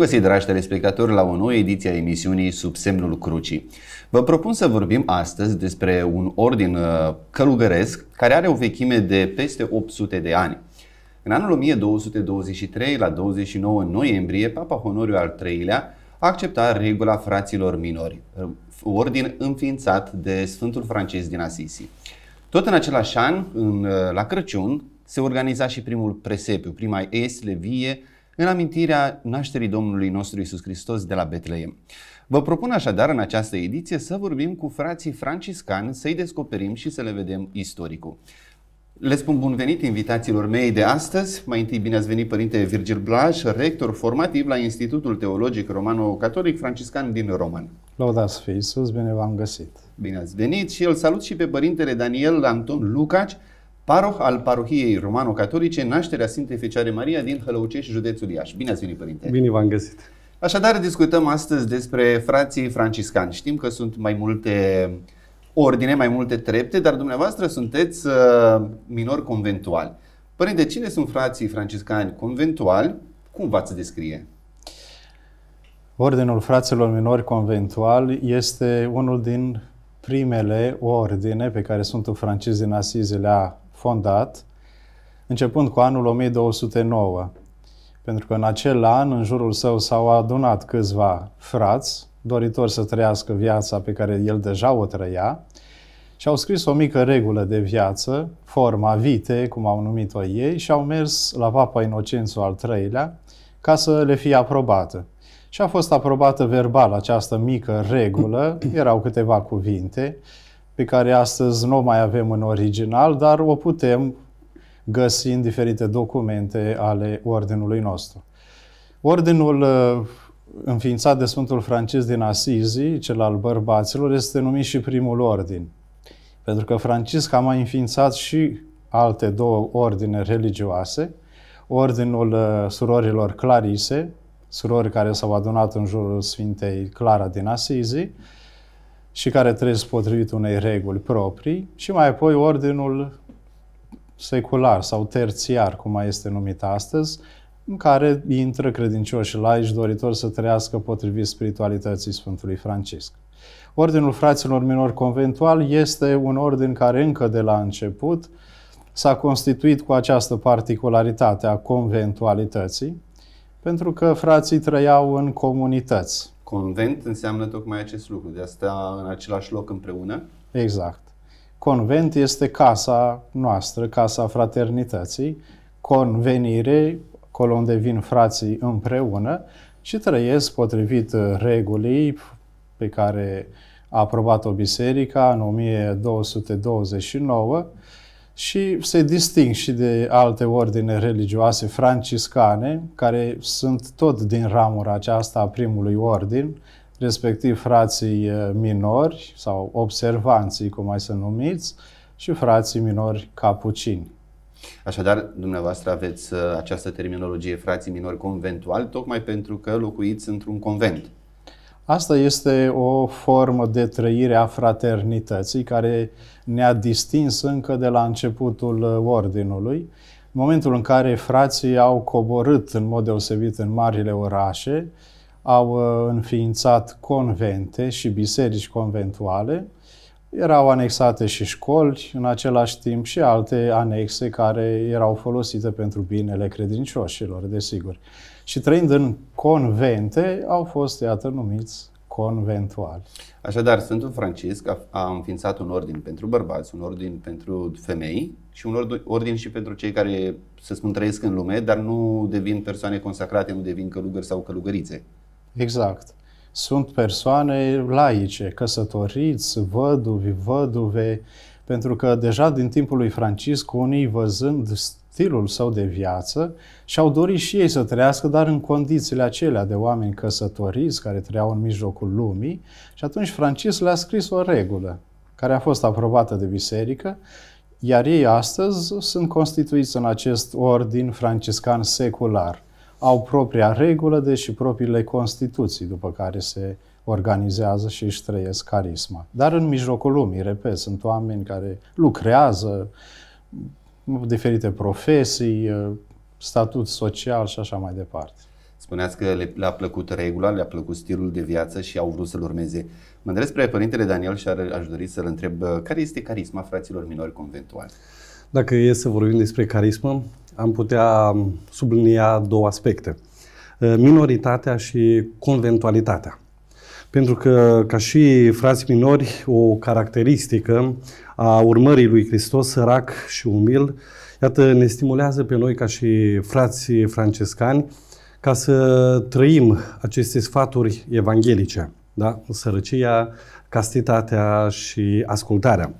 găsit, dragi telespectatori, la o nouă ediție a emisiunii Sub semnul crucii. Vă propun să vorbim astăzi despre un ordin uh, călugăresc care are o vechime de peste 800 de ani. În anul 1223, la 29 noiembrie, Papa Honoriu al III-lea a acceptat regula fraților minori, uh, ordin înființat de Sfântul Francis din Asisi. Tot în același an, în, uh, la Crăciun, se organiza și primul presepiu, prima eslevie în amintirea nașterii Domnului nostru Isus Hristos de la Betleem. Vă propun așadar în această ediție să vorbim cu frații franciscani, să-i descoperim și să le vedem istoricul. Le spun bun venit invitațiilor mei de astăzi. Mai întâi bine ați venit Părinte Virgil Blaj, rector formativ la Institutul Teologic Romano-Catolic Franciscan din Roman. Laudați fi Iisus, bine v-am găsit! Bine ați venit și îl salut și pe Părintele Daniel Anton Lucaci, paroh al parohiei romano-catolice Nașterea Sfintei Fecioare Maria din Hălăucești, județul Iași. Bine ați venit, Părinte! Bine v-am găsit! Așadar, discutăm astăzi despre frații franciscani. Știm că sunt mai multe ordine, mai multe trepte, dar dumneavoastră sunteți uh, minori conventuali. Părinte, cine sunt frații franciscani conventuali? Cum v-ați descrie? Ordinul fraților minori conventual este unul din primele ordine pe care Sfântul Francis din Asizi le-a fondat, începând cu anul 1209, pentru că în acel an, în jurul său, s-au adunat câțiva frați, doritori să trăiască viața pe care el deja o trăia, și au scris o mică regulă de viață, forma vite, cum au numit-o ei, și au mers la Papa Inocențiu al III-lea ca să le fie aprobată. Și a fost aprobată verbal această mică regulă, erau câteva cuvinte, pe care astăzi nu o mai avem în original, dar o putem găsi în diferite documente ale Ordinului nostru. Ordinul uh, înființat de Sfântul Francis din Asizi, cel al bărbaților, este numit și primul ordin. Pentru că Francisc a mai înființat și alte două ordine religioase, Ordinul uh, Surorilor Clarise, surori care s-au adunat în jurul Sfintei Clara din Asizi, și care trăiesc potrivit unei reguli proprii și mai apoi ordinul secular sau terțiar, cum mai este numit astăzi, în care intră credincioși laici doritori să trăiască potrivit spiritualității Sfântului Francisc. Ordinul fraților minori conventual este un ordin care încă de la început s-a constituit cu această particularitate a conventualității, pentru că frații trăiau în comunități. Convent înseamnă tocmai acest lucru, de a sta în același loc împreună. Exact. Convent este casa noastră, casa fraternității, convenire, acolo unde vin frații împreună și trăiesc potrivit uh, regulii pe care a aprobat-o biserica în 1229, și se disting și de alte ordine religioase franciscane, care sunt tot din ramura aceasta a primului ordin, respectiv frații eh, minori sau observanții, cum mai să numiți, și frații minori capucini. Așadar, dumneavoastră aveți eh, această terminologie frații minori conventual, tocmai pentru că locuiți într-un convent. Asta este o formă de trăire a fraternității care ne-a distins încă de la începutul uh, ordinului. În momentul în care frații au coborât în mod deosebit în marile orașe, au uh, înființat convente și biserici conventuale, erau anexate și școli, în același timp și alte anexe care erau folosite pentru binele credincioșilor, desigur și trăind în convente, au fost, iată, numiți conventuali. Așadar, Sfântul Francisc a, a înființat un ordin pentru bărbați, un ordin pentru femei și un ordin, ordin și pentru cei care, să spun, trăiesc în lume, dar nu devin persoane consacrate, nu devin călugări sau călugărițe. Exact. Sunt persoane laice, căsătoriți, văduvi, văduve, pentru că deja din timpul lui Francisc, unii văzând stilul său de viață și au dorit și ei să trăiască, dar în condițiile acelea de oameni căsătoriți care trăiau în mijlocul lumii. Și atunci Francis le-a scris o regulă care a fost aprobată de biserică, iar ei astăzi sunt constituiți în acest ordin franciscan secular. Au propria regulă, deși propriile constituții după care se organizează și își trăiesc carisma. Dar în mijlocul lumii, repet, sunt oameni care lucrează, diferite profesii, uh, statut social și așa mai departe. Spuneați că le, le-a plăcut regula, le-a plăcut stilul de viață și au vrut să-l urmeze. Mă întreb spre Părintele Daniel și ar, aș dori să-l întreb uh, care este carisma fraților minori conventuali? Dacă e să vorbim despre carismă, am putea sublinia două aspecte. Uh, minoritatea și conventualitatea. Pentru că, ca și frați minori, o caracteristică a urmării lui Hristos, sărac și umil, iată, ne stimulează pe noi ca și frați francescani ca să trăim aceste sfaturi evanghelice, da? sărăcia, castitatea și ascultarea.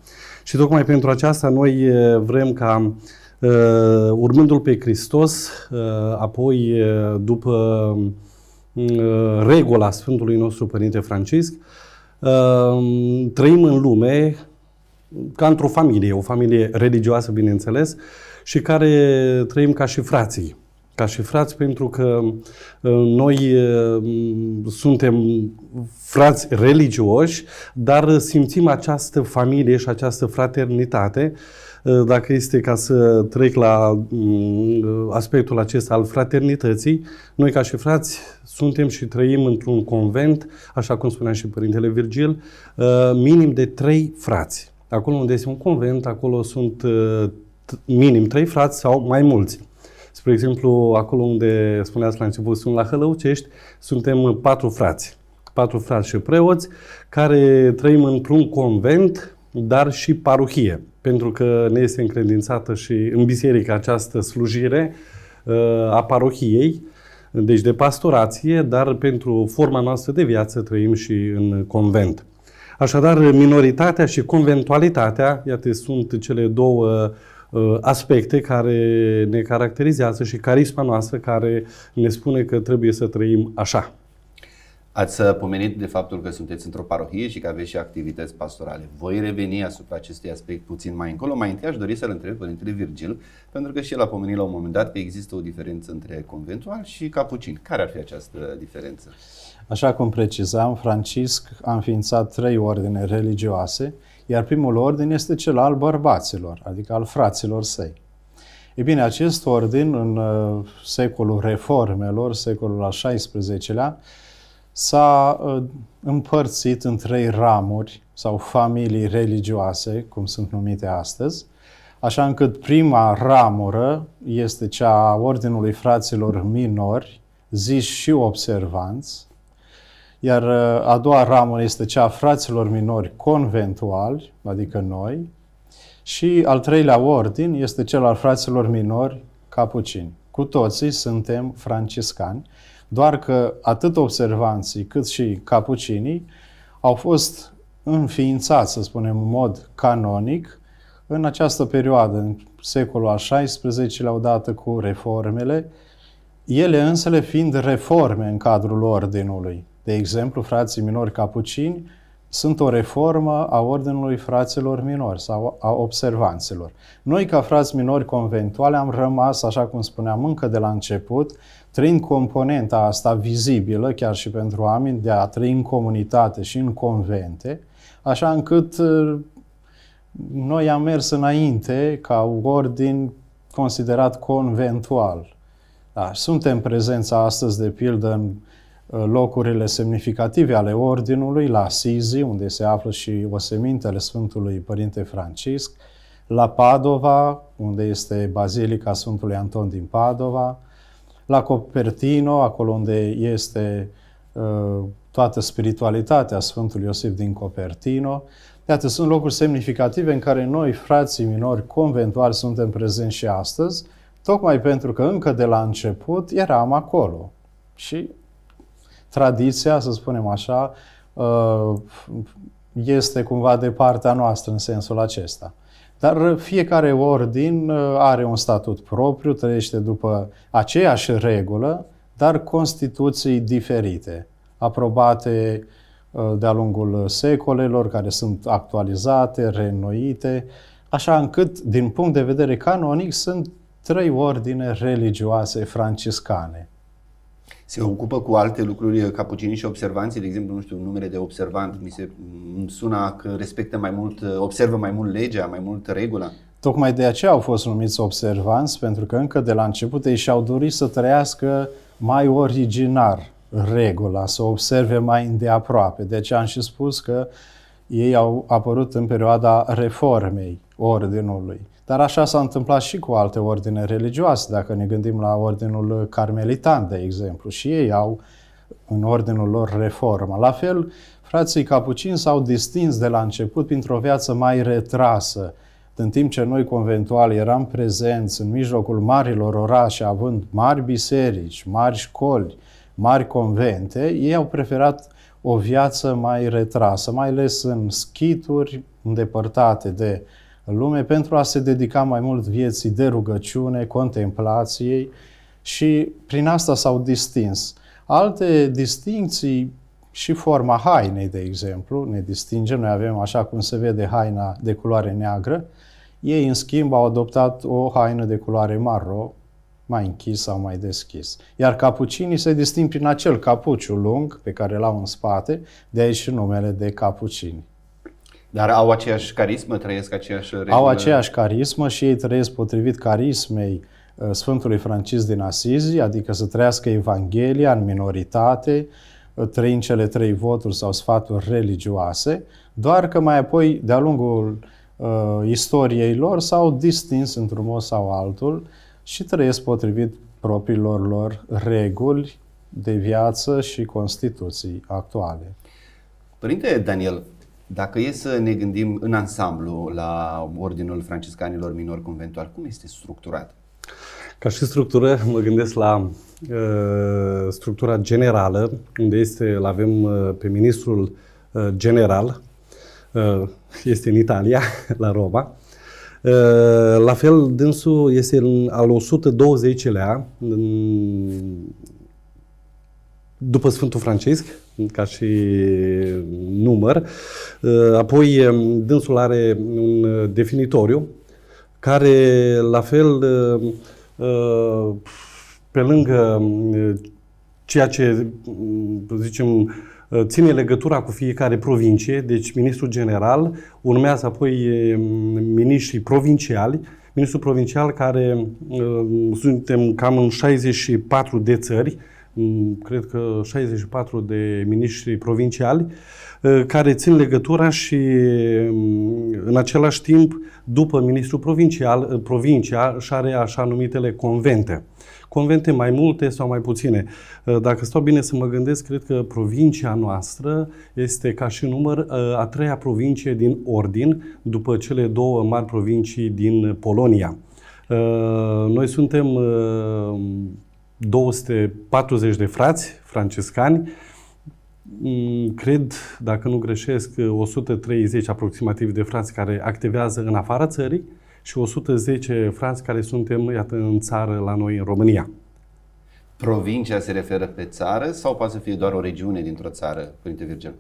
Și tocmai pentru aceasta noi vrem ca urmându-L pe Hristos, apoi după regula Sfântului nostru Părinte Francisc, trăim în lume ca într-o familie, o familie religioasă, bineînțeles, și care trăim ca și frații. Ca și frați, pentru că uh, noi uh, suntem frați religioși, dar simțim această familie și această fraternitate uh, dacă este ca să trec la mm, aspectul acesta al fraternității, noi ca și frați suntem și trăim într-un convent, așa cum spunea și Părintele Virgil, minim de trei frați acolo unde este un convent, acolo sunt uh, minim trei frați sau mai mulți. Spre exemplu, acolo unde spuneați la început, sunt la Hălăucești, suntem patru frați. Patru frați și preoți care trăim într-un convent, dar și paruhie. Pentru că ne este încredințată și în biserică această slujire uh, a parohiei, deci de pastorație, dar pentru forma noastră de viață trăim și în convent. Așadar, minoritatea și conventualitatea, iată, sunt cele două uh, aspecte care ne caracterizează și carisma noastră care ne spune că trebuie să trăim așa. Ați pomenit de faptul că sunteți într-o parohie și că aveți și activități pastorale. Voi reveni asupra acestui aspect puțin mai încolo. Mai întâi aș dori să-l întreb Părintele Virgil, pentru că și el a pomenit la un moment dat că există o diferență între conventual și capucin. Care ar fi această diferență? Așa cum precizam, Francisc a înființat trei ordine religioase, iar primul ordin este cel al bărbaților, adică al fraților săi. E bine, acest ordin în uh, secolul reformelor, secolul al XVI-lea, s-a uh, împărțit în trei ramuri sau familii religioase, cum sunt numite astăzi, așa încât prima ramură este cea a Ordinului Fraților Minori, ziși și observanți, iar uh, a doua ramură este cea a fraților minori conventuali, adică noi, și al treilea ordin este cel al fraților minori capucini. Cu toții suntem franciscani, doar că atât observanții cât și capucinii au fost înființați, să spunem, în mod canonic în această perioadă, în secolul al XVI-lea, odată cu reformele, ele însele fiind reforme în cadrul ordinului. De exemplu, frații minori capucini sunt o reformă a ordinului fraților minori sau a observanților. Noi, ca frați minori conventuale, am rămas, așa cum spuneam încă de la început, trăind componenta asta vizibilă, chiar și pentru oameni, de a trăi în comunitate și în convente, așa încât uh, noi am mers înainte ca ordin considerat conventual. Da, suntem prezența astăzi, de pildă, în uh, locurile semnificative ale Ordinului, la Sizi, unde se află și osemintele Sfântului Părinte Francisc, la Padova, unde este Bazilica Sfântului Anton din Padova, la Copertino, acolo unde este uh, toată spiritualitatea Sfântului Iosif din Copertino. Iată, sunt locuri semnificative în care noi, frații minori conventuali, suntem prezenți și astăzi, tocmai pentru că încă de la început eram acolo. Și tradiția, să spunem așa, uh, este cumva de partea noastră în sensul acesta. Dar fiecare ordin uh, are un statut propriu, trăiește după aceeași regulă, dar constituții diferite, aprobate uh, de-a lungul secolelor, care sunt actualizate, reînnoite, așa încât, din punct de vedere canonic, sunt trei ordine religioase franciscane se ocupă cu alte lucruri capucinii și observanții, de exemplu, nu știu, numere de observant, mi se sună că respectă mai mult, observă mai mult legea, mai mult regula. Tocmai de aceea au fost numiți observanți, pentru că încă de la început ei și-au dorit să trăiască mai originar regula, să observe mai îndeaproape. Deci am și spus că ei au apărut în perioada reformei ordinului. Dar așa s-a întâmplat și cu alte ordine religioase, dacă ne gândim la ordinul carmelitan, de exemplu, și ei au în ordinul lor reformă. La fel, frații capucini s-au distins de la început printr-o viață mai retrasă, în timp ce noi conventuali eram prezenți în mijlocul marilor orașe, având mari biserici, mari școli, mari convente, ei au preferat o viață mai retrasă, mai ales în schituri îndepărtate de uh, lume pentru a se dedica mai mult vieții de rugăciune, contemplației și prin asta s-au distins. Alte distinții și forma hainei, de exemplu, ne distinge. Noi avem, așa cum se vede, haina de culoare neagră. Ei, în schimb, au adoptat o haină de culoare maro, mai închis sau mai deschis. Iar capucinii se disting prin acel capuciu lung pe care l-au în spate, de aici și numele de capucini. Dar au aceeași carismă, trăiesc aceeași regulă? Au aceeași carismă și ei trăiesc potrivit carismei uh, Sfântului Francis din Asizi, adică să trăiască Evanghelia în minoritate, uh, trăind cele trei voturi sau sfaturi religioase, doar că mai apoi, de-a lungul uh, istoriei lor, s-au distins într-un mod sau altul și trăiesc potrivit propriilor lor reguli de viață și Constituții actuale. Părinte Daniel, dacă e să ne gândim în ansamblu la Ordinul Franciscanilor Minor Conventual, cum este structurat? Ca și structură, mă gândesc la uh, structura generală, unde este, îl avem uh, pe ministrul uh, general, uh, este în Italia, la Roma. Uh, la fel, dânsul este în, al 120-lea în după Sfântul Francisc, ca și număr. Uh, apoi, um, dânsul are un uh, definitoriu, care, la fel, uh, pe lângă um, ceea ce, um, zicem, ține legătura cu fiecare provincie, deci ministrul general, urmează apoi miniștrii provinciali, ministrul provincial care suntem cam în 64 de țări, cred că 64 de miniștri provinciali, uh, care țin legătura și um, în același timp, după ministrul provincial, uh, provincia și are așa numitele convente. Convente mai multe sau mai puține. Uh, dacă stau bine să mă gândesc, cred că provincia noastră este ca și număr a treia provincie din ordin, după cele două mari provincii din Polonia. Noi suntem 240 de frați franciscani, mm, cred, dacă nu greșesc, 130 aproximativ de frați care activează în afara țării și 110 frați care suntem, iată, în țară la noi, în România. Provincia se referă pe țară sau poate să fie doar o regiune dintr-o țară, Părinte Virgil?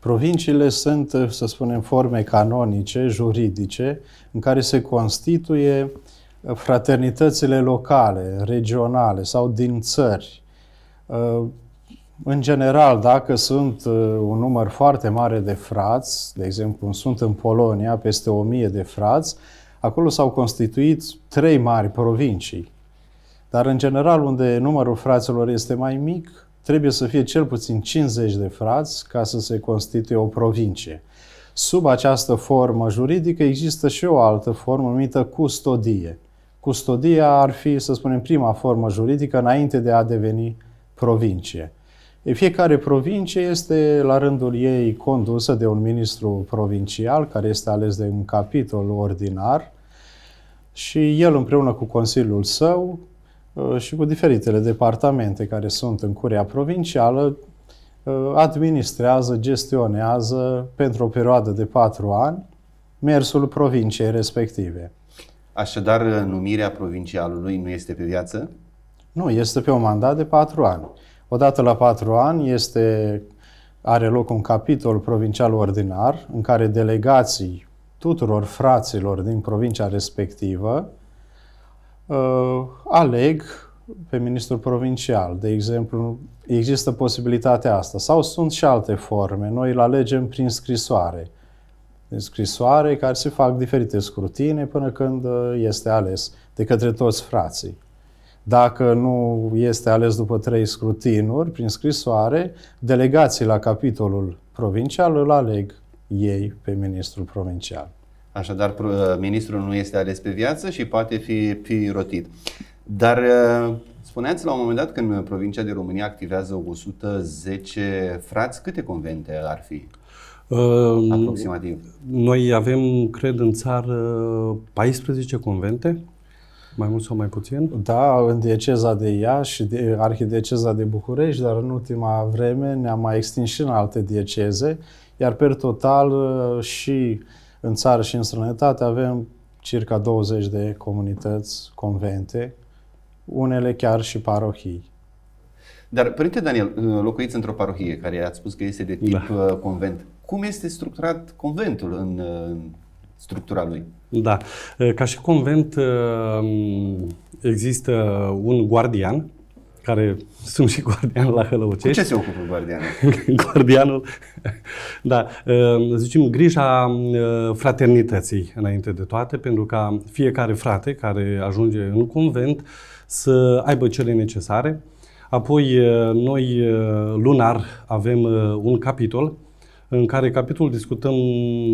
Provinciile sunt, să spunem, forme canonice, juridice, în care se constituie uh, fraternitățile locale, regionale sau din țări. Uh, în general, dacă sunt uh, un număr foarte mare de frați, de exemplu, sunt în Polonia peste o mie de frați, acolo s-au constituit trei mari provincii. Dar, în general, unde numărul fraților este mai mic, trebuie să fie cel puțin 50 de frați ca să se constituie o provincie. Sub această formă juridică există și o altă formă numită custodie custodia ar fi, să spunem, prima formă juridică înainte de a deveni provincie. Fiecare provincie este la rândul ei condusă de un ministru provincial care este ales de un capitol ordinar și el împreună cu Consiliul său ă, și cu diferitele departamente care sunt în curia provincială ă, administrează, gestionează pentru o perioadă de patru ani mersul provinciei respective. Așadar, numirea provincialului nu este pe viață? Nu, este pe un mandat de patru ani. Odată la patru ani este, are loc un capitol provincial ordinar în care delegații tuturor fraților din provincia respectivă uh, aleg pe ministrul provincial. De exemplu, există posibilitatea asta. Sau sunt și alte forme. Noi îl alegem prin scrisoare din scrisoare care se fac diferite scrutine până când uh, este ales de către toți frații. Dacă nu este ales după trei scrutinuri prin scrisoare, delegații la capitolul provincial îl aleg ei pe ministrul provincial. Așadar, uh, ministrul nu este ales pe viață și poate fi, fi rotit. Dar uh, spuneați la un moment dat când provincia de România activează 110 frați, câte convente ar fi? Aproximativ. Noi avem, cred, în țară 14 convente, mai mult sau mai puțin? Da, în dieceza de Iași și de arhidieceza de București, dar în ultima vreme ne-am mai extins și în alte dieceze, iar per total uh, și în țară și în străinătate avem circa 20 de comunități, convente, unele chiar și parohii. Dar, Părinte Daniel, locuiți într-o parohie care ați spus că este de tip da. Uh, convent. Cum este structurat conventul în structura lui? Da. Ca și convent uh, există un guardian, care sunt și guardian la Hălăucești. Cu ce se ocupă guardianul? guardianul, da, uh, zicem, grija uh, fraternității înainte de toate, pentru ca fiecare frate care ajunge în convent să aibă cele necesare. Apoi, noi lunar avem un capitol în care capitol discutăm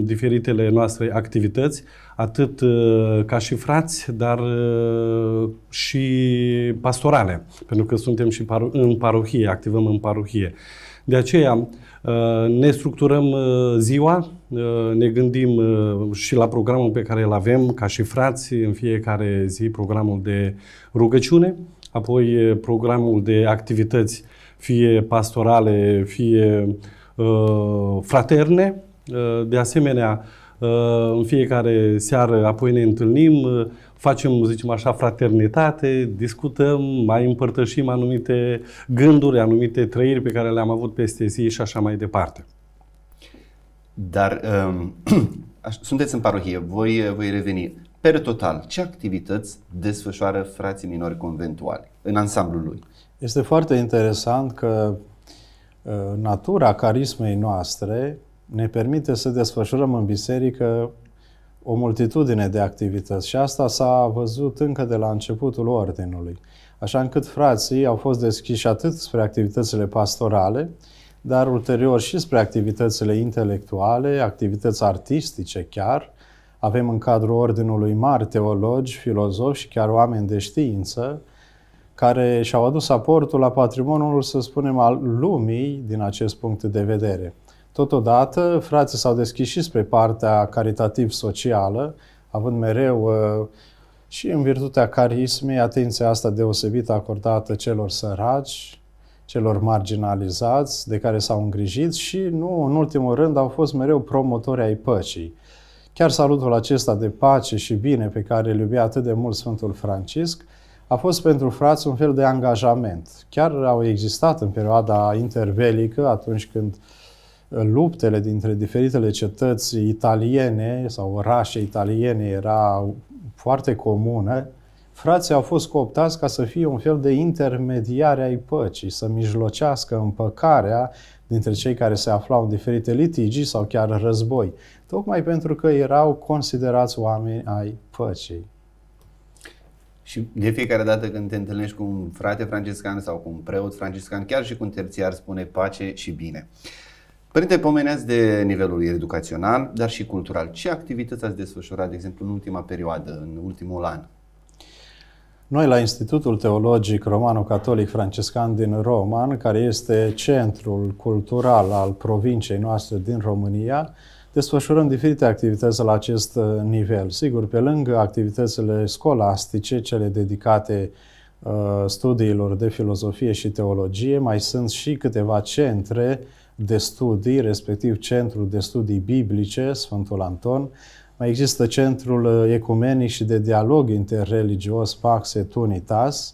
diferitele noastre activități, atât uh, ca și frați, dar uh, și pastorale, pentru că suntem și în parohie, activăm în parohie. De aceea uh, ne structurăm ziua, ne gândim și la programul pe care îl avem ca și frați în fiecare zi, programul de rugăciune, apoi programul de activități, fie pastorale, fie uh, Uh, fraterne. Uh, de asemenea, uh, în fiecare seară apoi ne întâlnim, facem, zicem așa, fraternitate, discutăm, mai împărtășim anumite gânduri, anumite trăiri pe care le-am avut peste zi și așa mai departe. Dar um, sunteți în parohie, voi, voi reveni. Per total, ce activități desfășoară frații minori conventuali în ansamblul lui? Este foarte interesant că Uh, natura carismei noastre ne permite să desfășurăm în biserică o multitudine de activități și asta s-a văzut încă de la începutul ordinului. Așa încât frații au fost deschiși atât spre activitățile pastorale, dar ulterior și spre activitățile intelectuale, activități artistice chiar. Avem în cadrul ordinului mari teologi, filozofi și chiar oameni de știință, care și-au adus aportul la patrimoniul, să spunem, al lumii din acest punct de vedere. Totodată, frații s-au deschis și spre partea caritativ-socială, având mereu uh, și în virtutea carismei atenția asta deosebită acordată celor săraci, celor marginalizați, de care s-au îngrijit și, nu în ultimul rând, au fost mereu promotori ai păcii. Chiar salutul acesta de pace și bine pe care îl iubea atât de mult Sfântul Francisc, a fost pentru frați un fel de angajament. Chiar au existat în perioada interbelică, atunci când uh, luptele dintre diferitele cetăți italiene sau orașe italiene erau foarte comune, frații au fost cooptați ca să fie un fel de intermediare ai păcii, să mijlocească împăcarea dintre cei care se aflau în diferite litigii sau chiar război, tocmai pentru că erau considerați oameni ai păcii. Și de fiecare dată când te întâlnești cu un frate franciscan sau cu un preot franciscan, chiar și cu un terțiar, spune pace și bine. Părinte, pomeneați de nivelul educațional, dar și cultural. Ce activități ați desfășurat, de exemplu, în ultima perioadă, în ultimul an? Noi la Institutul Teologic Romano-Catolic Francescan din Roman, care este centrul cultural al provinciei noastre din România, desfășurăm diferite activități la acest uh, nivel. Sigur, pe lângă activitățile scolastice, cele dedicate uh, studiilor de filozofie și teologie, mai sunt și câteva centre de studii, respectiv Centrul de Studii Biblice, Sfântul Anton, mai există Centrul uh, Ecumenic și de Dialog Interreligios Pax et Unitas,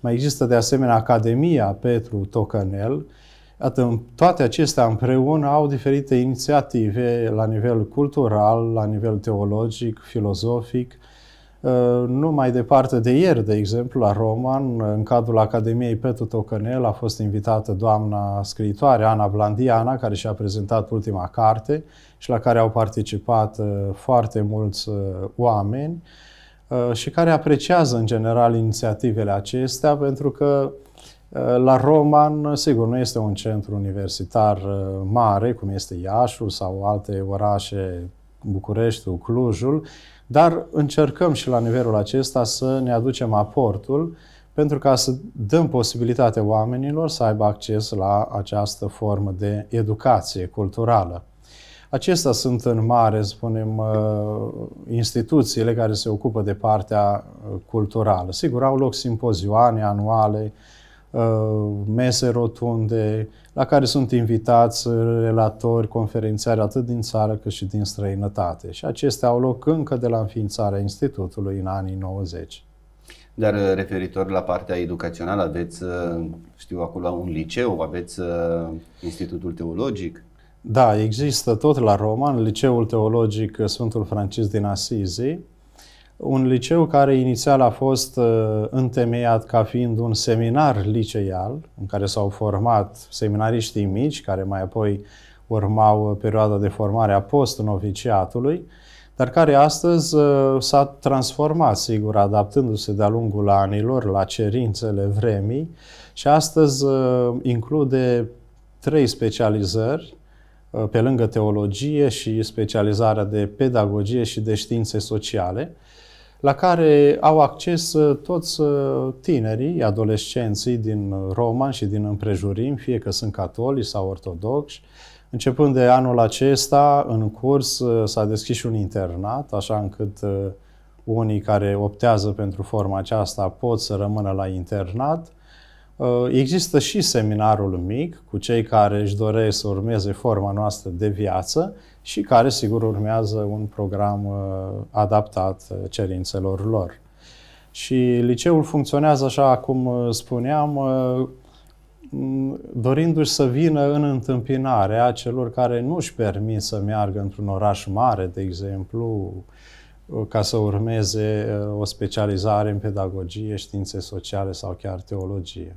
mai există de asemenea Academia Petru Tocănel, Iată, toate acestea împreună au diferite inițiative la nivel cultural, la nivel teologic, filozofic. Ă, nu mai departe de ieri, de exemplu, la Roman, în cadrul Academiei Petru Tocănel, a fost invitată doamna scriitoare Ana Blandiana, care și-a prezentat ultima carte și la care au participat ă, foarte mulți ă, oameni și care apreciază în general inițiativele acestea pentru că Eh, la Roman, sigur, nu este un centru universitar eh, mare, cum este Iașul sau alte orașe, Bucureștiul, Clujul, dar încercăm și la nivelul acesta să ne aducem aportul pentru ca să dăm posibilitatea oamenilor să aibă acces la această formă de educație culturală. Acestea sunt în mare, spunem, eh, instituțiile care se ocupă de partea culturală. Sigur, au loc simpozioane anuale, Uh, mese rotunde la care sunt invitați relatori, conferențiari atât din țară cât și din străinătate. Și acestea au loc încă de la înființarea Institutului în anii 90. Dar uh, referitor la partea educațională, aveți, uh, știu, acolo un liceu, aveți Institutul Teologic? Da, există tot la Roma, în Liceul Teologic Sfântul Francis din Asizi, un liceu care inițial a fost uh, întemeiat ca fiind un seminar liceal în care s-au format seminariștii mici, care mai apoi urmau uh, perioada de formare a post noviciatului dar care astăzi uh, s-a transformat, sigur, adaptându-se de-a lungul anilor la cerințele vremii și astăzi include trei specializări, pe lângă teologie și specializarea de pedagogie și de științe sociale, la care au acces uh, toți uh, tinerii, adolescenții din Roma și din împrejurim, fie că sunt catolici sau ortodoxi. Începând de anul acesta, în curs, uh, s-a deschis și un internat, așa încât unii care optează pentru forma aceasta pot să rămână la internat. Există și seminarul mic cu cei care își doresc să urmeze forma noastră de viață, și care, sigur, urmează un program uh, adaptat uh, cerințelor lor. Și liceul funcționează așa cum uh, spuneam, dorindu-și să vină în a celor care nu își permit să meargă într-un oraș mare, de exemplu, ca să urmeze o specializare în pedagogie, științe sociale sau chiar teologie.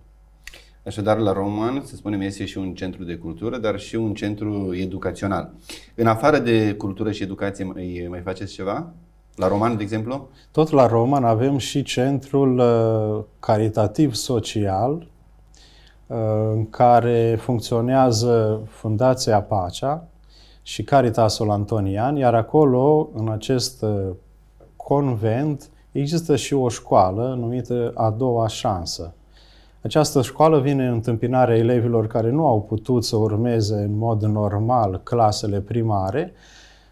Așadar, la Roman, să spunem, este și un centru de cultură, dar și un centru educațional. În afară de cultură și educație, mai, mai faceți ceva? La Roman, de exemplu? Tot la Roman avem și centrul uh, caritativ social, uh, în care funcționează Fundația Pacea și Caritasul Antonian, iar acolo, în acest uh, convent, există și o școală numită A doua șansă această școală vine în întâmpinarea elevilor care nu au putut să urmeze în mod normal clasele primare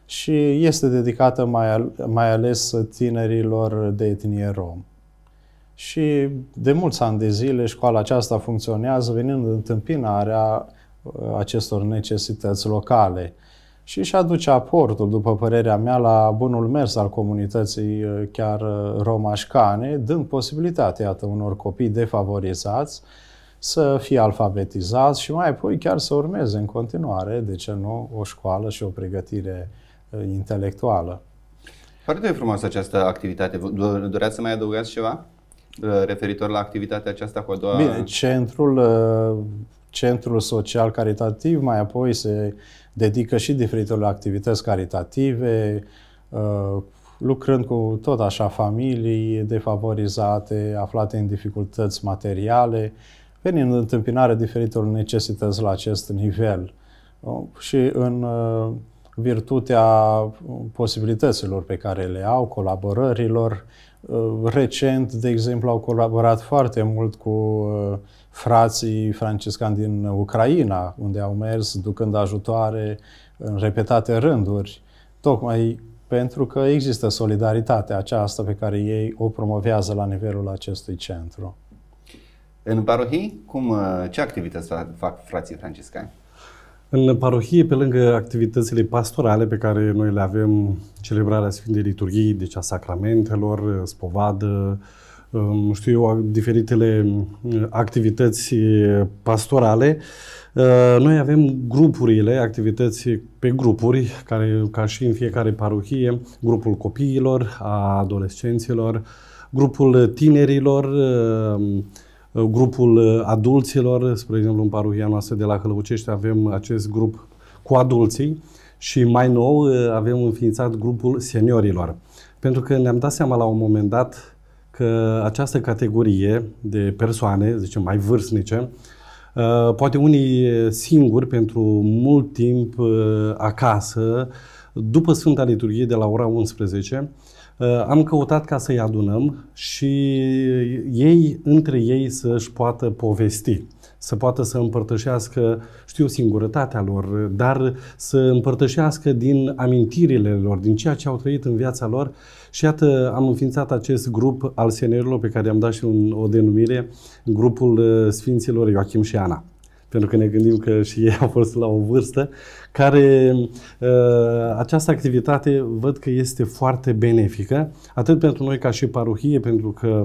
și este dedicată mai, mai ales tinerilor de etnie rom. Și de mulți ani de zile școala aceasta funcționează venind în întâmpinarea uh, acestor necesități locale și își aduce aportul, după părerea mea, la bunul mers al comunității eh, chiar eh, romașcane, dând posibilitatea, iată, unor copii defavorizați să fie alfabetizați și mai apoi chiar să urmeze în continuare, de ce nu, o școală și o pregătire eh, intelectuală. Foarte frumoasă această activitate. Doreați să mai adăugați ceva referitor la activitatea aceasta cu a doua? Bine, centrul, centrul social caritativ mai apoi se dedică și diferitele activități caritative, uh, lucrând cu tot așa familii defavorizate, aflate în dificultăți materiale, venind în întâmpinare diferitelor necesități la acest nivel uh, și în uh, virtutea posibilităților pe care le au, colaborărilor. Recent, de exemplu, au colaborat foarte mult cu frații franciscani din Ucraina, unde au mers ducând ajutoare în repetate rânduri, tocmai pentru că există solidaritatea aceasta pe care ei o promovează la nivelul acestui centru. În parohii, cum, uh, ce activități fac frații franciscani? În parohie, pe lângă activitățile pastorale pe care noi le avem, celebrarea Sfintei Liturghii, deci a sacramentelor, uh, spovadă, știu eu, diferitele mm, activități pastorale, ă, noi avem grupurile, activități pe grupuri, care, ca și în fiecare parohie, grupul copiilor, a adolescenților, grupul tinerilor, ă, ă, grupul adulților, spre exemplu în parohia noastră de la Hălăucești avem acest grup cu adulții și mai nou avem înființat grupul seniorilor. Pentru că ne-am dat seama la un moment dat că această categorie de persoane, zicem mai vârstnice, uh, poate unii singuri pentru mult timp uh, acasă, după Sfânta Liturghie de la ora 11, uh, am căutat ca să-i adunăm și ei, între ei, să-și poată povesti să poată să împărtășească, știu, singurătatea lor, dar să împărtășească din amintirile lor, din ceea ce au trăit în viața lor. Și iată, am înființat acest grup al senerilor pe care i-am dat și un, o denumire, grupul uh, Sfinților Ioachim și Ana pentru că ne gândim că și ei au fost la o vârstă, care uh, această activitate văd că este foarte benefică, atât pentru noi ca și parohie, pentru că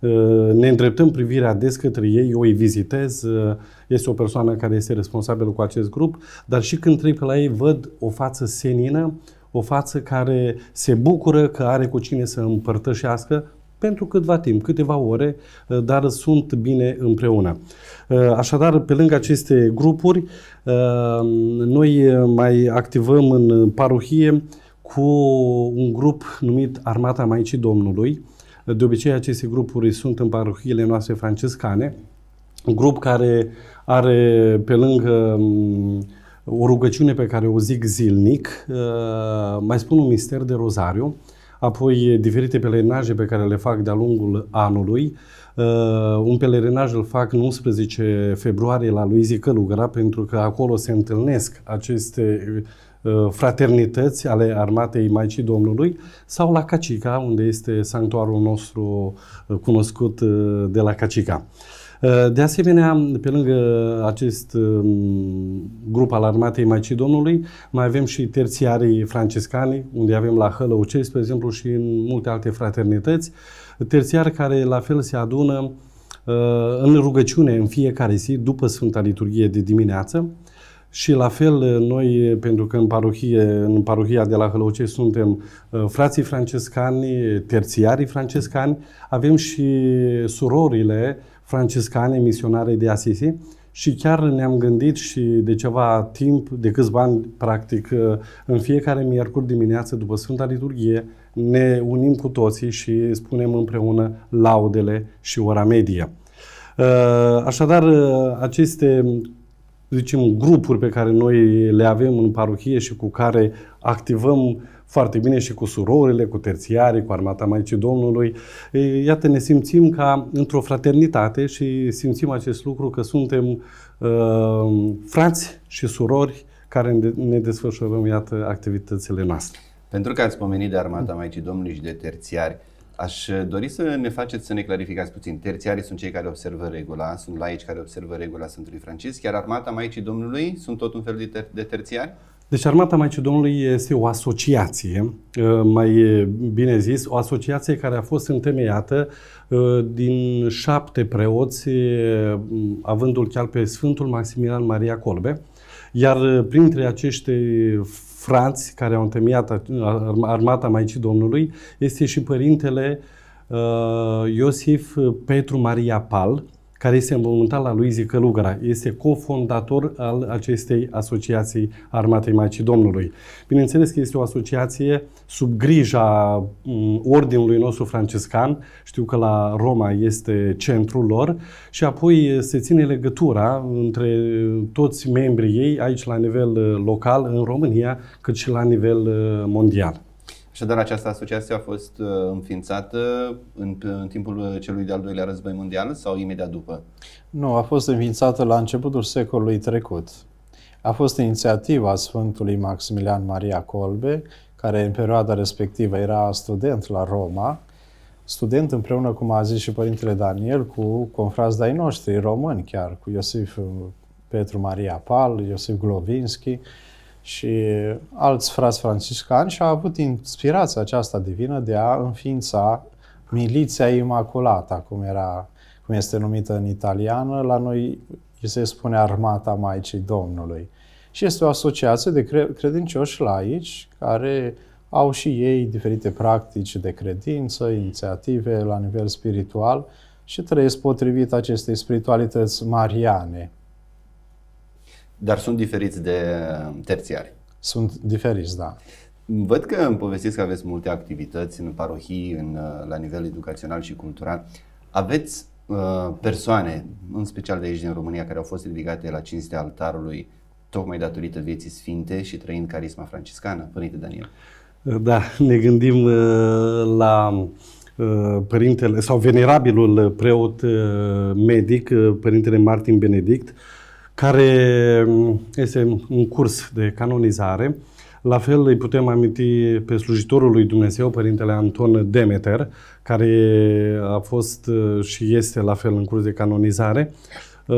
Uh, ne îndreptăm privirea des către ei, eu îi vizitez, uh, este o persoană care este responsabilă cu acest grup, dar și când trec pe la ei văd o față senină, o față care se bucură că are cu cine să împărtășească pentru câtva timp, câteva ore, uh, dar sunt bine împreună. Așadar, pe lângă aceste grupuri, noi mai activăm în parohie cu un grup numit Armata Maicii Domnului, de obicei, aceste grupuri sunt în parohiile noastre franciscane, un grup care are pe lângă mm, o rugăciune pe care o zic zilnic, uh, mai spun un mister de rozariu, apoi diferite pelerinaje pe care le fac de-a lungul anului. Uh, un pelerinaj îl fac în 11 februarie la Luizi Călugăra, pentru că acolo se întâlnesc aceste Uh, fraternități ale armatei Maicii Domnului sau la Cacica, unde este sanctuarul nostru uh, cunoscut uh, de la Cacica. De asemenea, pe lângă acest um, grup al armatei Maicii Domnului, mai avem și terțiarii francescani, unde avem la Hălăucei, pe exemplu, și în multe alte fraternități, terțiari care la fel se adună în rugăciune în fiecare zi, după Sfânta Liturghie de dimineață, și la fel uh, noi, uh, pentru că în, parohie, în parohia de la Hălăuce suntem uh, frații francescani, terțiarii francescani, avem și surorile francescane, misionare de Asisi, și chiar ne-am gândit și de ceva timp, de câțiva ani, practic, în fiecare miercuri dimineață după Sfânta Liturghie, ne unim cu toții și spunem împreună laudele și ora medie. Așadar, aceste zicem, grupuri pe care noi le avem în parohie și cu care activăm foarte bine și cu surorile, cu terțiarii, cu armata Maicii Domnului. Iată, ne simțim ca într-o fraternitate și simțim acest lucru că suntem uh, frați și surori care ne desfășurăm, iată, activitățile noastre. Pentru că ați pomenit de armata Maicii Domnului și de terțiari, uh, Aș eh, dori să ne faceți să ne clarificați puțin. Terțiarii sunt cei care observă regula, sunt laici care observă regula Sfântului Francis, iar armata Maicii Domnului sunt tot un fel de, ter- de terțiari? Deci Armata Maicii Domnului este o asociație, eh, mai bine zis, o asociație care a fost întemeiată eh, din șapte preoți, avândul chiar pe Sfântul Maximilian Maria Colbe, iar printre acești franți care au întemeiat armata Maicii Domnului este și părintele uh, Iosif Petru Maria Pal, care este înmormântat la Luizi Călugăra. Este cofondator al acestei asociații Armatei Maicii Domnului. Bineînțeles că este o asociație sub grija mm, ordinului nostru franciscan. Știu că la Roma este centrul lor și apoi se ține legătura între toți membrii ei aici la nivel local în România, cât și la nivel uh, mondial. Așadar, această asociație a fost uh, înființată în, în timpul celui de-al doilea război mondial sau imediat după? Nu, a fost înființată la începutul secolului trecut. A fost inițiativa Sfântului Maximilian Maria Colbe, care în perioada respectivă era student la Roma, student împreună, cum a zis și Părintele Daniel, cu confrați de noștri români chiar, cu Iosif uh, Petru Maria Pal, Iosif Glovinski, și alți frați franciscani și a avut inspirația aceasta divină de a înființa Miliția Imaculată, cum, era, cum este numită în italiană, la noi se spune Armata Maicii Domnului. Și este o asociație de credincioși laici care au și ei diferite practici de credință, inițiative la nivel spiritual și trăiesc potrivit acestei spiritualități mariane. Dar sunt diferiți de uh, terțiari. Sunt diferiți, da. Văd că îmi povestiți că aveți multe activități în parohii, în, uh, la nivel educațional și cultural. Aveți uh, persoane, în special de aici din România, care au fost ridicate la cinstea altarului tocmai datorită vieții sfinte și trăind carisma franciscană, Părinte Daniel. Uh, da, ne gândim uh, la uh, părintele sau venerabilul preot medic, părintele Martin Benedict, uh, care mm, este un curs de canonizare. La fel îi putem aminti pe slujitorul lui Dumnezeu, Părintele Anton Demeter, care a fost uh, și este la fel în curs de canonizare. Uh,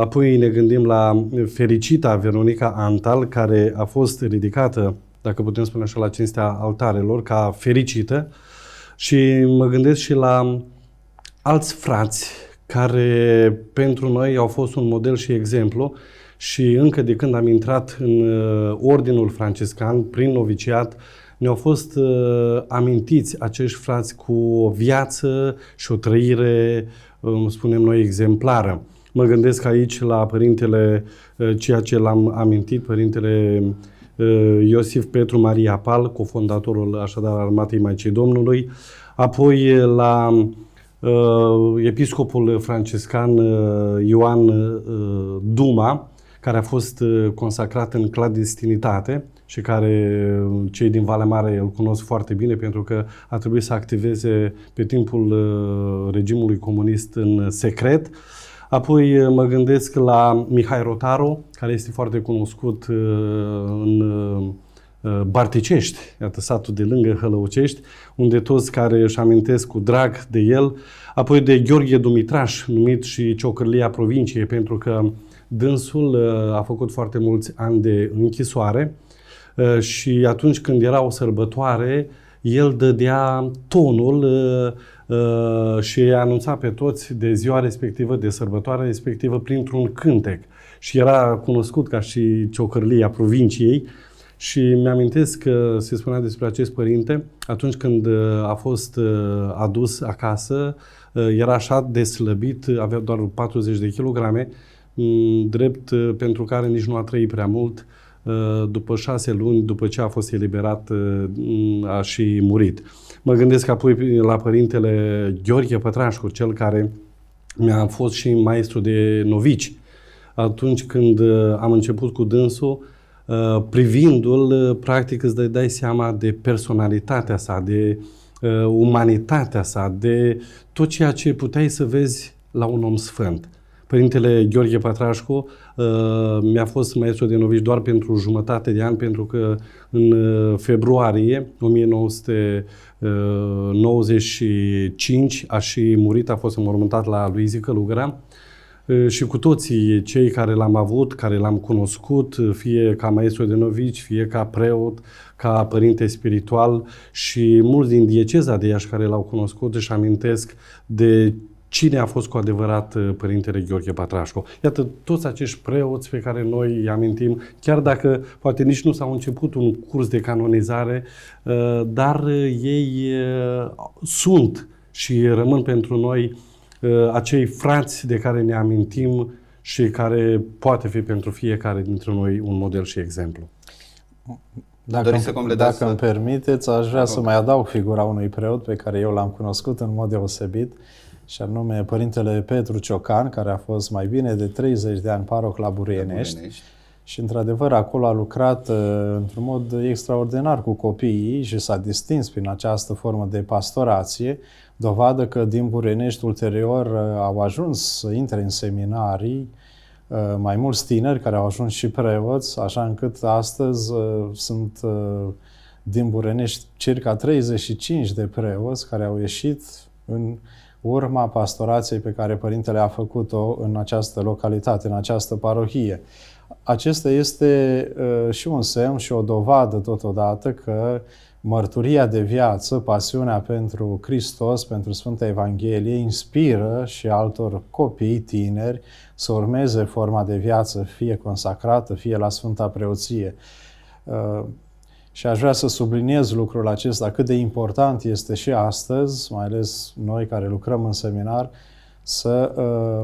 apoi ne gândim la fericita Veronica Antal, care a fost ridicată, dacă putem spune așa, la cinstea altarelor, ca fericită. Și mă gândesc și la alți frați care pentru noi au fost un model și exemplu și încă de când am intrat în uh, Ordinul Franciscan, prin noviciat, ne-au fost uh, amintiți acești frați cu o viață și o trăire, um, spunem noi, exemplară. Mă gândesc aici la părintele, uh, ceea ce l-am amintit, părintele uh, Iosif Petru Maria Pal, cofondatorul așadar Armatei Maicii Domnului, apoi uh, la Uh, episcopul francescan uh, Ioan uh, Duma, care a fost consacrat în clandestinitate și care cei din Valea Mare îl cunosc foarte bine pentru că a trebuit să activeze pe timpul regimului comunist în secret. Apoi mă gândesc la Mihai Rotaru, care este foarte cunoscut în Uh, barticești, iată satul de lângă Hălăucești, unde toți care își amintesc cu drag de el, apoi de Gheorghe Dumitraș, numit și Ciocârlia provinciei, pentru că dânsul uh, a făcut foarte mulți ani de închisoare uh, și atunci când era o sărbătoare, el dădea tonul și anunța pe toți de ziua respectivă, de sărbătoarea respectivă, printr-un cântec. Și era cunoscut ca și ciocărlia provinciei, și mi-amintesc că se spunea despre acest părinte atunci când uh, a fost uh, adus acasă, uh, era așa de slăbit, avea doar 40 de kilograme, mm, drept pentru care nici nu a trăit prea mult. După șase luni, după ce a fost eliberat, mm, a și murit. Mă gândesc apoi la părintele Gheorghe Pătrașcu, cel care mi-a fost și maestru de novici. Atunci când am început cu dânsul, Uh, privindu-l, uh, practic îți dai, dai seama de personalitatea sa, de uh, umanitatea sa, de tot ceea ce puteai să vezi la un om sfânt. Părintele Gheorghe Patrașcu uh, mi-a fost maestru de novici doar pentru jumătate de an, pentru că în februarie 1995 a și murit, a fost înmormântat la Luizi Călugăra Ă, și cu toții cei care l-am avut, care l-am cunoscut, fie ca maestru de novici, fie ca preot, ca părinte spiritual și mulți din dieceza de Iași care l-au cunoscut își amintesc de cine a fost cu adevărat ă, Părintele Gheorghe Patrașco. Iată, toți acești preoți pe care noi îi amintim, chiar dacă poate nici nu s-au început un curs de canonizare, ă, dar ei sunt și rămân pentru noi Uh, acei frați de care ne amintim și care poate fi pentru fiecare dintre noi un model și exemplu. Dacă, să Dacă îmi permiteți, aș vrea să mai adaug figura unui preot pe care eu l-am cunoscut în mod deosebit, și anume Părintele Petru Ciocan, care a fost mai bine de 30 de ani paroc la Burienești. Și, într-adevăr, acolo a lucrat uh, într-un mod extraordinar cu copiii și s-a distins prin această formă de pastorație, dovadă că din Burenești ulterior uh, au ajuns să intre în seminarii uh, mai mulți tineri care au ajuns și preoți, așa încât astăzi uh, sunt din Burenești circa 35 de preoți care au ieșit în urma pastorației pe care părintele a făcut-o în această localitate, în această parohie. Acesta este și un semn și o dovadă totodată că mărturia de viață, pasiunea pentru Hristos, pentru Sfânta Evanghelie, inspiră și altor copii tineri să urmeze forma de viață, fie consacrată, fie la Sfânta Preoție. Uh, și aș vrea să subliniez lucrul acesta, cât de important este și astăzi, mai ales noi care lucrăm în seminar, să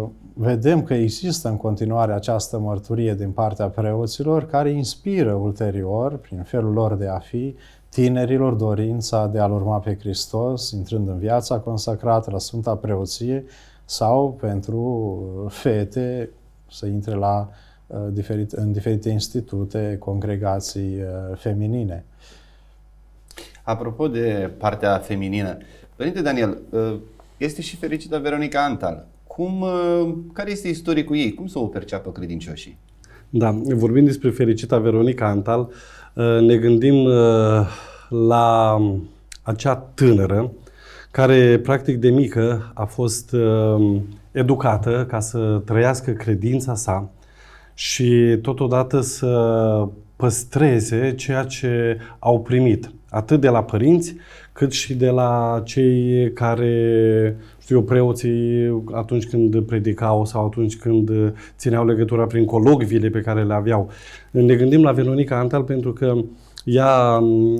uh, vedem că există în continuare această mărturie din partea preoților care inspiră ulterior, prin felul lor de a fi, tinerilor dorința de a-L urma pe Hristos, intrând în viața consacrată la Sfânta Preoție, sau pentru uh, fete să intre la, uh, diferit, în diferite institute, congregații uh, feminine. Apropo de partea feminină, Părinte Daniel, este și fericită Veronica Antal. Cum, care este istoricul ei? Cum să o perceapă credincioșii? Da, vorbim despre fericita Veronica Antal, uh, Eh, ne gândim eh, la acea tânără care practic de mică a fost eh, educată ca să trăiască credința sa și totodată să păstreze ceea ce au primit, atât de la părinți cât și de la cei care știu eu, preoții atunci când predicau sau atunci când țineau legătura prin colocviile pe care le aveau. Ne gândim la Veronica Antal pentru că ea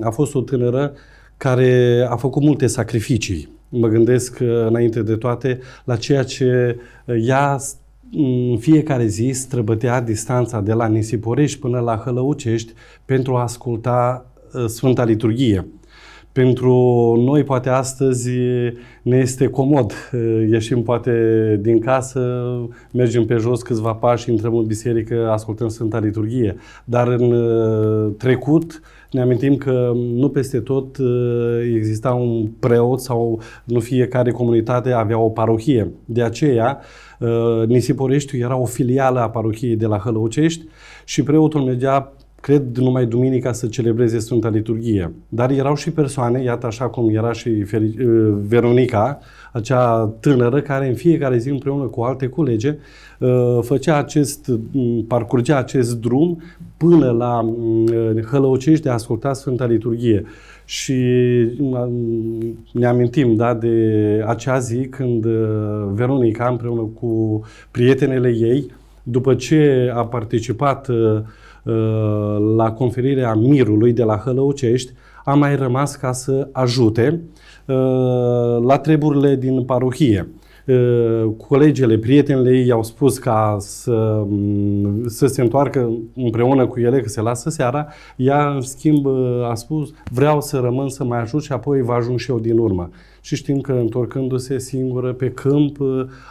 a fost o tânără care a făcut multe sacrificii. Mă gândesc uh, înainte de toate la ceea ce uh, ea în fiecare zi străbătea distanța de la Nisiporești până la Hălăucești pentru a asculta uh, Sfânta Liturghie. Pentru noi, poate astăzi, ne este comod. Ieșim poate din casă, mergem pe jos câțiva pași, intrăm în biserică, ascultăm Sfânta Liturghie. Dar în uh, trecut, ne amintim că nu peste tot uh, exista un preot sau nu fiecare comunitate avea o parohie. De aceea, uh, Nisiporeștiu era o filială a parohiei de la Hălăucești și preotul mergea cred numai duminica să celebreze Sfânta Liturghie. Dar erau și persoane, iată așa cum era și Feri- uh, Veronica, acea tânără care în fiecare zi împreună cu alte colege uh, făcea acest, mm, parcurgea acest drum până la mm, Hălăucești de a asculta Sfânta Liturghie. Și mm, ne amintim da, de acea zi când uh, Veronica împreună cu prietenele ei, după ce a participat uh, Uh, la conferirea Mirului de la Hălăucești, a mai rămas ca să ajute uh, la treburile din parohie uh, colegele, prietenele ei i-au spus ca să, mm, să se întoarcă împreună cu ele, că se lasă seara, ea în schimb a spus vreau să rămân să mai ajut și apoi vă ajung și eu din urmă. Și știm că întorcându-se singură pe câmp,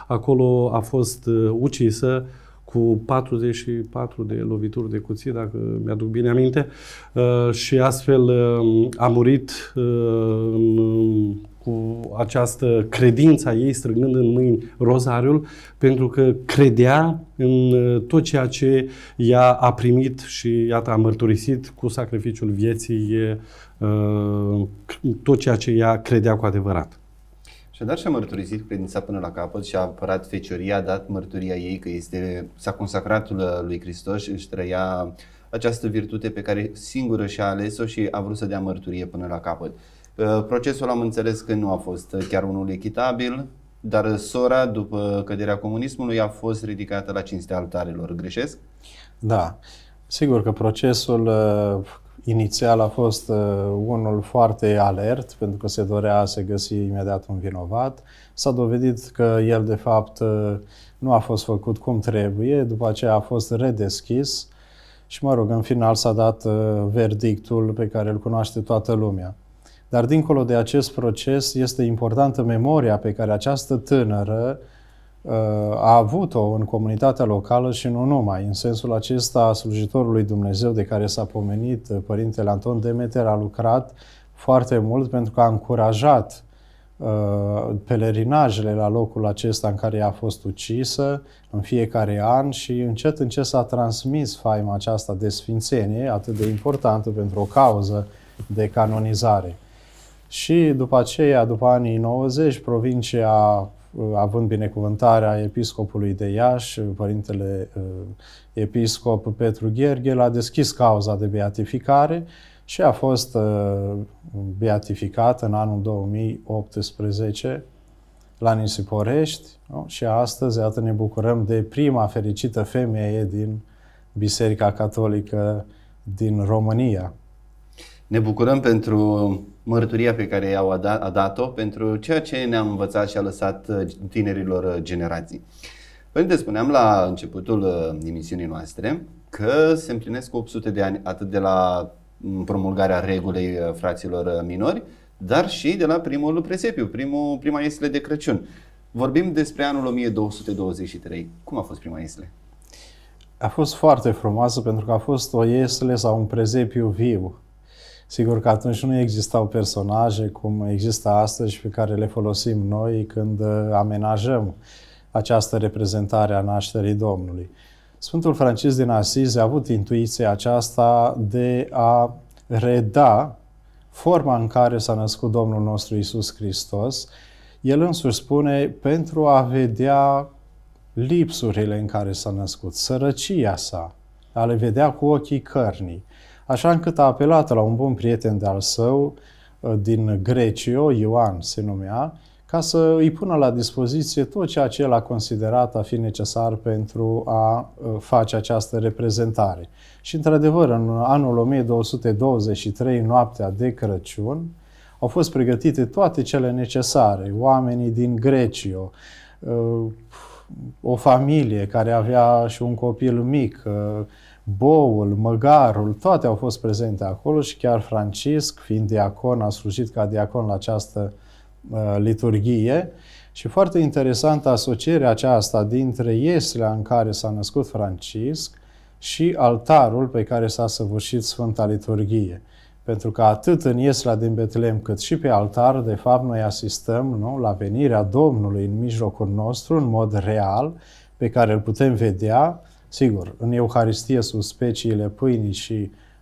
acolo a fost ucisă cu 44 de lovituri de cuțit, dacă mi-aduc bine aminte, uh, și astfel uh, a murit uh, în cu această credință a ei, strângând în mâini rozariul, pentru că credea în tot ceea ce ea a primit și, iată, a mărturisit cu sacrificiul vieții tot ceea ce ea credea cu adevărat. Și-a dat și-a mărturisit credința până la capăt și a apărat fecioria, a dat mărturia ei că este, s-a consacrat lui Hristos și își trăia această virtute pe care singură și-a ales-o și a vrut să dea mărturie până la capăt. Uh, procesul am înțeles că nu a fost chiar unul echitabil, dar sora, după căderea comunismului, a fost ridicată la cinstea altarelor, greșesc? Da. Sigur că procesul uh, inițial a fost uh, unul foarte alert, pentru că se dorea să găsi imediat un vinovat. S-a dovedit că el, de fapt, uh, nu a fost făcut cum trebuie, după aceea a fost redeschis și, mă rog, în final s-a dat uh, verdictul pe care îl cunoaște toată lumea. Dar, dincolo de acest proces, este importantă memoria pe care această tânără a avut-o în comunitatea locală și nu numai, în sensul acesta slujitorul slujitorului Dumnezeu de care s-a pomenit Părintele Anton Demeter a lucrat foarte mult pentru că a încurajat uh, pelerinajele la locul acesta în care ea a fost ucisă în fiecare an și încet încet s-a transmis faima aceasta de sfințenie atât de importantă pentru o cauză de canonizare. Și după aceea, după anii 90, provincia Uh, având binecuvântarea episcopului de Iași, uh, părintele uh, episcop Petru Gherghe, l-a deschis cauza de beatificare și a fost beatificat în anul 2018 la Nisiporești nu? și astăzi, iată, ne bucurăm de prima fericită femeie din Biserica Catolică din România. Ne bucurăm pentru mărturia pe care i-au da-, dat-o pentru ceea ce ne-am învățat și a lăsat uh, tinerilor uh, generații. Părinte, spuneam la începutul uh, emisiunii noastre că se împlinesc 800 de ani atât de la mm, promulgarea regulei fraților minori, dar și de la primul presepiu, primul, prima iesle de Crăciun. Vorbim despre anul 1223. Cum a fost prima iesle? A fost foarte frumoasă pentru că a fost o iesle sau un presepiu viu. Sigur că atunci nu existau personaje cum există astăzi și pe care le folosim noi când uh, amenajăm această reprezentare a nașterii Domnului. Sfântul Francis din Asize a avut intuiția aceasta de a reda forma în care s-a născut Domnul nostru Isus Hristos. El însuși spune, pentru a vedea lipsurile în care s-a născut, sărăcia sa, a le vedea cu ochii cărnii așa încât a apelat la un bun prieten de-al său uh, din Grecio, Ioan se numea, ca să îi pună la dispoziție tot ceea ce el a considerat a fi necesar pentru a uh, face această reprezentare. Și într-adevăr, în anul 1223, noaptea de Crăciun, au fost pregătite toate cele necesare, oamenii din Grecio, uh, o familie care avea și un copil mic, boul, măgarul, toate au fost prezente acolo și chiar Francisc, fiind diacon, a slujit ca diacon la această uh, liturghie. Și foarte interesantă asocierea aceasta dintre ieslea în care s-a născut Francisc și altarul pe care s-a săvârșit Sfânta Liturghie. Pentru că atât în iesla din Betlehem cât și pe altar, de fapt, noi asistăm nu, la venirea Domnului în mijlocul nostru, în mod real, pe care îl putem vedea, Sigur, în Euharistie sunt speciile pâinii și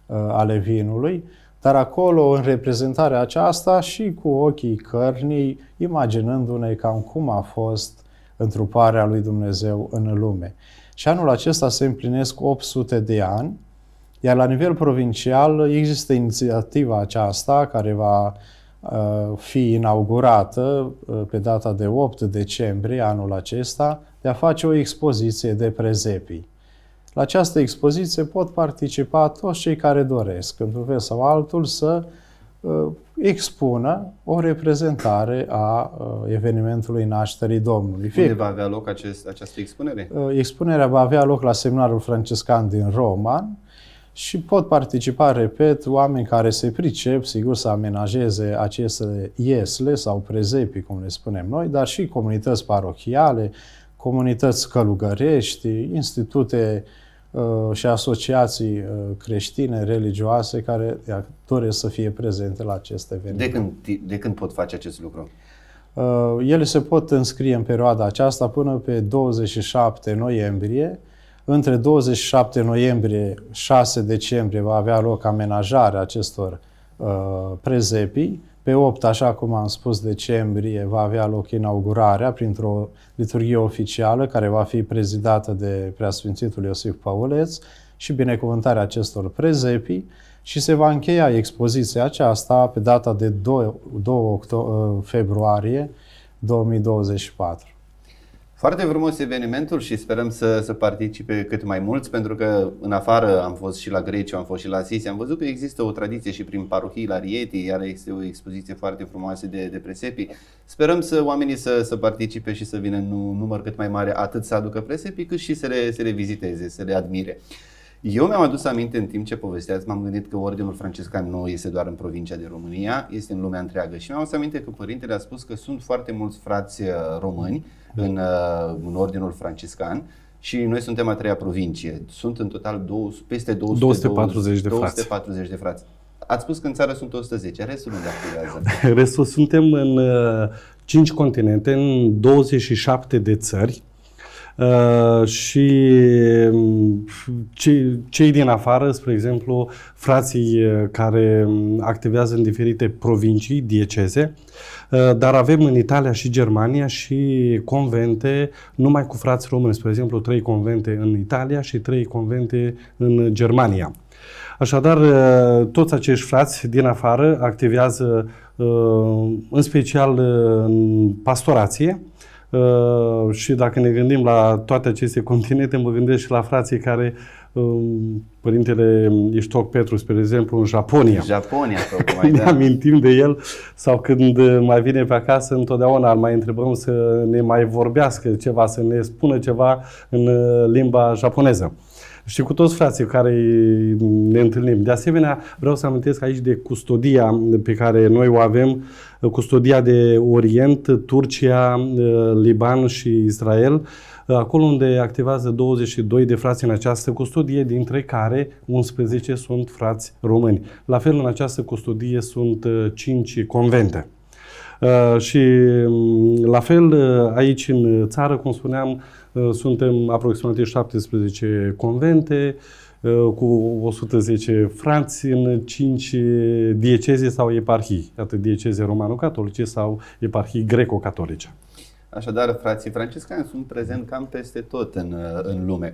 uh, ale vinului, dar acolo, în reprezentarea aceasta, și cu ochii cărnii, imaginându-ne cam cum a fost întruparea lui Dumnezeu în lume. Și anul acesta se împlinesc 800 de ani, iar la nivel provincial există inițiativa aceasta care va uh, fi inaugurată uh, pe data de 8 decembrie anul acesta de a face o expoziție de prezepii. La această expoziție pot participa toți cei care doresc, într-un fel sau altul, să uh, expună o reprezentare a uh, evenimentului nașterii Domnului. Unde va avea loc acest, această expunere? Uh, expunerea va avea loc la seminarul francescan din Roma și pot participa, repet, oameni care se pricep, sigur, să amenajeze aceste iesle sau prezepii, cum le spunem noi, dar și comunități parohiale, comunități călugărești, institute uh, și asociații uh, creștine, religioase, care doresc să fie prezente la acest eveniment. De când, de când pot face acest lucru? Uh, ele se pot înscrie în perioada aceasta până pe 27 noiembrie. Între 27 noiembrie 6 decembrie va avea loc amenajarea acestor prezepii pe 8, așa cum am spus, decembrie va avea loc inaugurarea printr-o liturghie oficială care va fi prezidată de preasfințitul Iosif Pauleț și binecuvântarea acestor prezepii și se va încheia expoziția aceasta pe data de 2, 2 februarie 2024. Foarte frumos evenimentul și sperăm să, să participe cât mai mulți, pentru că în afară am fost și la Grecia, am fost și la Asisi, am văzut că există o tradiție și prin parohii la Rieti, iar este o expoziție foarte frumoasă de, de presepii. Sperăm să oamenii să, să participe și să vină în număr cât mai mare, atât să aducă presepii, cât și să le, să le viziteze, să le admire. Eu mi-am adus aminte în timp ce povesteați, m-am gândit că Ordinul Francescan nu este doar în provincia de România, este în lumea întreagă și mi-am adus aminte că părintele a spus că sunt foarte mulți frați uh, români în, uh, în ordinul franciscan și noi suntem a treia provincie. Sunt în total două, peste 200, 240 de 240 de frați. Ați spus că în țară sunt 110. Restul unde activează? Restul suntem în 5 uh, continente, în 27 de țări. Uh, și mm, cei din afară, spre exemplu, frații uh, care mm, activează în diferite provincii, dieceze, uh, dar avem în Italia și Germania și convente numai cu frați români, spre exemplu, trei convente în Italia și trei convente în Germania. Așadar, toți acești frați din afară activează în special în pastorație, Uh, și dacă ne gândim la toate aceste continente, mă gândesc și la frații care um, Părintele Iștoc Petru, spre exemplu, în Japonia. Japonia, tocmai, ne da. amintim de el sau când mai vine pe acasă, întotdeauna îl mai întrebăm să ne mai vorbească ceva, să ne spună ceva în uh, limba japoneză. Și cu toți frații cu care ne întâlnim. De asemenea, vreau să amintesc aici de custodia pe care noi o avem custodia de Orient, Turcia, eh, Liban și Israel, eh, acolo unde activează 22 de frați în această custodie, dintre care 11 sunt frați români. La fel, în această custodie sunt 5 eh, convente. Și mm, la fel, aici în țară, cum spuneam, suntem aproximativ 17 convente, Uh, cu 110 franți în 5 dieceze sau eparhii, atât dieceze romano-catolice sau eparhii greco-catolice. Așadar, frații franciscani sunt prezent cam peste tot în, uh, în lume.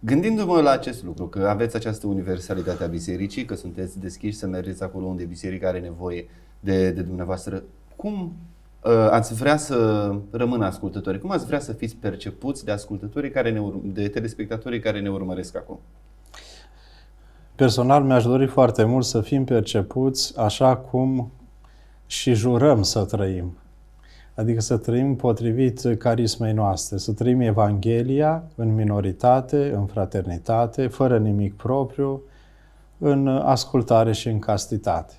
Gândindu-mă la acest lucru, că aveți această universalitate a bisericii, că sunteți deschiși să mergeți acolo unde biserica are nevoie de, de dumneavoastră, cum uh, ați vrea să rămână ascultători? Cum ați vrea să fiți percepuți de ascultătorii care ne de telespectatorii care ne urmăresc acum? Personal mi-aș dori foarte mult să fim percepuți așa cum și jurăm să trăim. Adică să trăim potrivit carismei noastre, să trăim Evanghelia în minoritate, în fraternitate, fără nimic propriu, în ascultare și în castitate.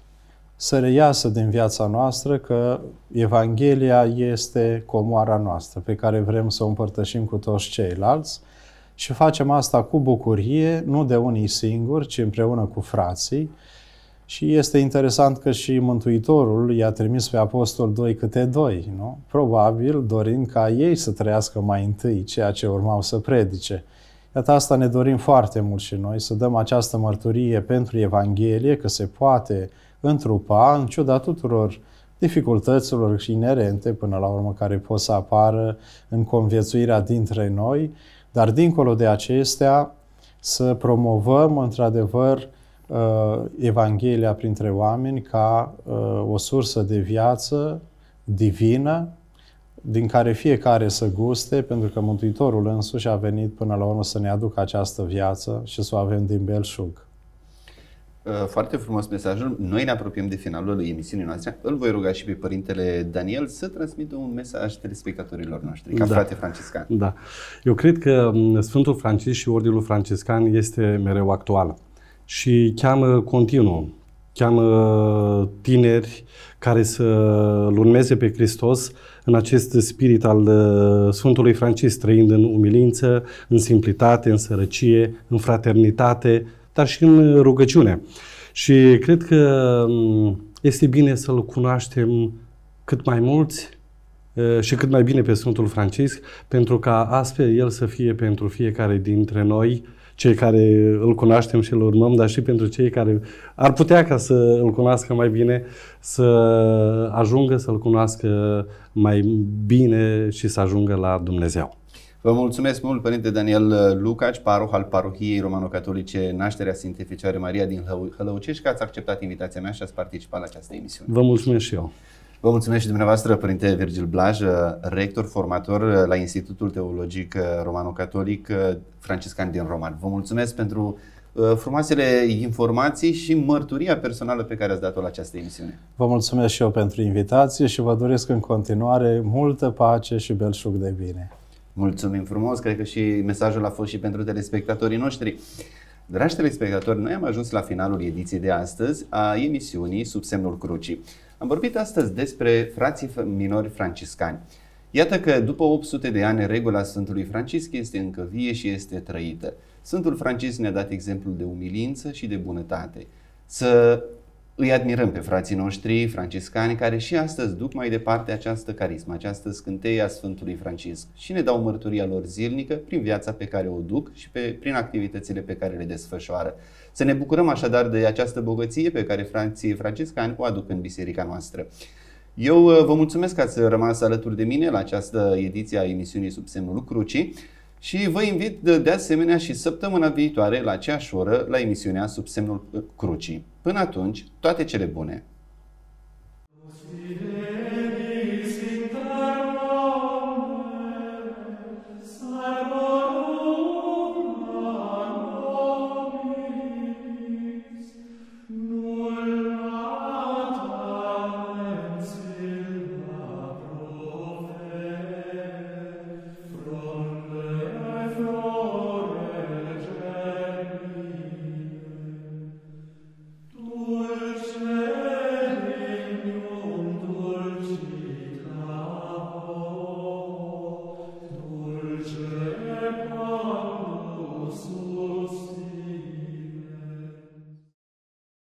Să reiasă din viața noastră că Evanghelia este comoara noastră pe care vrem să o împărtășim cu toți ceilalți și facem asta cu bucurie, nu de unii singuri, ci împreună cu frații. Și este interesant că și Mântuitorul i-a trimis pe apostol doi câte doi, nu? Probabil dorind ca ei să trăiască mai întâi ceea ce urmau să predice. Iată asta ne dorim foarte mult și noi, să dăm această mărturie pentru Evanghelie, că se poate întrupa, în ciuda tuturor dificultăților și inerente, până la urmă, care pot să apară în conviețuirea dintre noi, dar dincolo de acestea, să promovăm într-adevăr uh, Evanghelia printre oameni ca uh, o sursă de viață divină din care fiecare să guste, pentru că Mântuitorul însuși a venit până la urmă să ne aducă această viață și să o avem din belșug. Uh, foarte frumos mesajul. Noi ne apropiem de finalul emisiunii noastre. Îl voi ruga și pe părintele Daniel să transmită un mesaj telespectatorilor noștri, ca da. frate franciscan. Da. Eu cred că um, Sfântul Francis și Ordinul Franciscan este mereu actual și cheamă continuu cheamă tineri care să urmeze pe Hristos în acest spirit al uh, Sfântului Francis, trăind în umilință, în simplitate, în sărăcie, în fraternitate, dar și în rugăciune. Și cred că mm, este bine să-l cunoaștem cât mai mulți și cât mai bine pe Sfântul Francisc, pentru ca astfel el să fie pentru fiecare dintre noi, cei care îl cunoaștem și îl urmăm, dar și pentru cei care ar putea ca să îl cunoască mai bine, să ajungă să-l cunoască mai bine și să ajungă la Dumnezeu. Vă mulțumesc mult, Părinte Daniel uh, Lucaci, paroh al Parohiei Romano-Catolice Nașterea Sfintei Fecioare Maria din Hălăucești, că ați acceptat invitația mea și ați participat la această emisiune. Vă mulțumesc și eu. Vă mulțumesc și dumneavoastră, Părinte Virgil Blaj, uh, rector, formator uh, la Institutul Teologic Romano-Catolic Franciscan din Roman. Vă mulțumesc pentru frumoasele informații și mărturia personală pe care ați dat-o la această emisiune. Vă mulțumesc și eu pentru invitație și vă doresc în continuare multă pace și belșug de bine. Mulțumim frumos, cred că și mesajul a fost și pentru telespectatorii noștri. Dragi telespectatori, noi am ajuns la finalul ediției de astăzi a emisiunii Sub semnul crucii. Am vorbit astăzi despre frații minori franciscani. Iată că după 800 de ani regula Sfântului Francisc este încă vie și este trăită. Sfântul Francisc ne-a dat exemplul de umilință și de bunătate. Să îi admirăm pe frații noștri franciscani care și astăzi duc mai departe această carismă, această scânteie a Sfântului Francisc și ne dau mărturia lor zilnică prin viața pe care o duc și pe, prin activitățile pe care le desfășoară. Să ne bucurăm așadar de această bogăție pe care frații franciscani o aduc în biserica noastră. Eu uh, vă mulțumesc că ați rămas alături de mine la această ediție a emisiunii sub semnul Crucii și vă invit de, uh, de asemenea și săptămâna viitoare la aceeași oră la emisiunea sub semnul uh, Crucii. Până atunci, toate cele bune!